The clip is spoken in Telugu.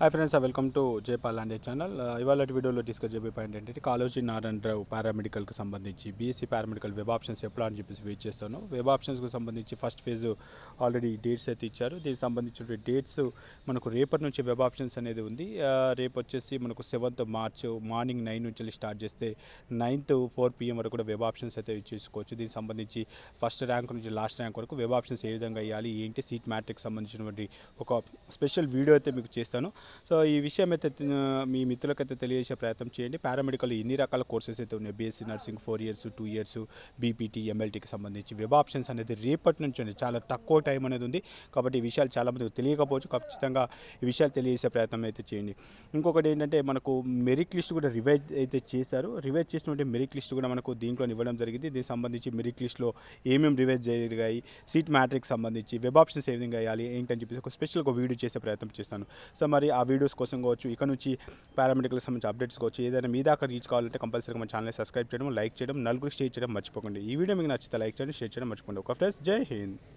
hi friends welcome to Jaipal అండే ఛానల్ ఇవాళ వీడియోలో డిస్కస్ చేయబోయే పాయింట్ ఏంటంటే కాలేజీ నారాయణ రావు పారామెడికల్కి సంబంధించి బీఎస్సీ పారామెడికల్ వెబ్ ఆప్షన్స్ ఎప్పుడు అని చెప్పేసి వెయిట్ చేస్తాను వెబ్ ఆప్షన్స్కి సంబంధించి ఫస్ట్ ఫేజ్ ఆల్రెడీ డేట్స్ అయితే ఇచ్చారు దీనికి సంబంధించిన డేట్స్ మనకు రేపటి నుంచి వెబ్ ఆప్షన్స్ అనేది ఉంది రేపు వచ్చేసి మనకు సెవెంత్ మార్చ్ మార్నింగ్ నైన్ నుంచి వెళ్ళి స్టార్ట్ చేస్తే నైన్త్ ఫోర్ పిఎం వరకు కూడా వెబ్ ఆప్షన్స్ అయితే చేసుకోవచ్చు దీనికి సంబంధించి ఫస్ట్ ర్యాంక్ నుంచి లాస్ట్ ర్యాంక్ వరకు వెబ్ ఆప్షన్స్ ఏ విధంగా వేయాలి ఏంటి సీట్ మ్యాట్రిక్ సంబంధించినటువంటి ఒక స్పెషల్ వీడియో అయితే మీకు చేస్తాను సో ఈ విషయం అయితే మీ మిత్రులకైతే తెలియజేసే ప్రయత్నం చేయండి పారామెడికల్ ఎన్ని రకాల కోర్సెస్ అయితే ఉన్నాయి BSc nursing four years two years BPT ఎంఎల్టీకి సంబంధించి వెబ్ ఆప్షన్స్ అనేది రేపటి నుంచి ఉంది చాలా తక్కువ టైం అనేది ఉంది కాబట్టి ఈ విషయాలు చాలామందికి తెలియకపోవచ్చు ఖచ్చితంగా ఈ విషయాలు తెలియజేసే ప్రయత్నం అయితే చేయండి ఇంకొకటి ఏంటంటే మనకు మెరిట్ లిస్ట్ కూడా రివైజ్ అయితే చేశారు రివైజ్ చేసినటువంటి మెరిట్ లిస్ట్ కూడా మనకు దీంట్లో ఇవ్వడం జరిగింది దీనికి సంబంధించి మెరిట్ లిస్ట్లో ఏమేమి రివైజ్ జరిగాయి సీట్ మ్యాట్రిక్ సంబంధించి వెబ్ ఆప్షన్స్ ఏ విధంగా వేయాలి ఏంటని చెప్పేసి ఒక స్పెషల్గా వీడియో చేసే ప్రయత్నం చేస్తాను సో మరి ఆ వీడియోస్ కోసం కావచ్చు ఇక నుంచి పారామెడికల్ సంబంధించి అప్డేట్స్ కావచ్చు ఏదైనా మీ దాకా రీచ్ కావాలంటే కంపల్సరీగా మా ఛానల్ సబ్స్క్రైబ్ చేయడం లైక్ చేయడం నలుగురికి షేర్ చేయడం మర్చిపోకండి ఈ వీడియో మీకు నచ్చితే లైక్ చేయండి షేర్ చేయడం మర్చిపోండి ఒక ఫ్రెండ్స్ జై హింద్